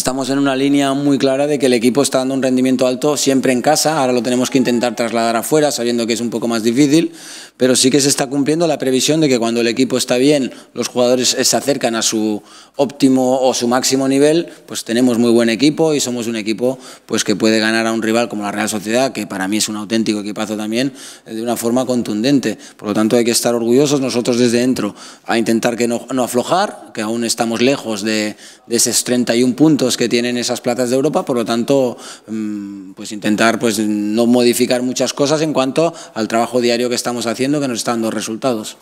estamos en una línea muy clara de que el equipo está dando un rendimiento alto siempre en casa, ahora lo tenemos que intentar trasladar afuera, sabiendo que es un poco más difícil, pero sí que se está cumpliendo la previsión de que cuando el equipo está bien, los jugadores se acercan a su óptimo o su máximo nivel, pues tenemos muy buen equipo y somos un equipo pues que puede ganar a un rival como la Real Sociedad, que para mí es un auténtico equipazo también, eh, de una forma contundente. Por lo tanto, hay que estar orgullosos nosotros desde dentro a intentar que no, no aflojar, que aún estamos lejos de, esos 31 puntos que tienen esas plazas de Europa, por lo tanto, mm, pues intentar pues, no modificar muchas cosas en cuanto al trabajo diario que estamos haciendo, que nos está dando resultados.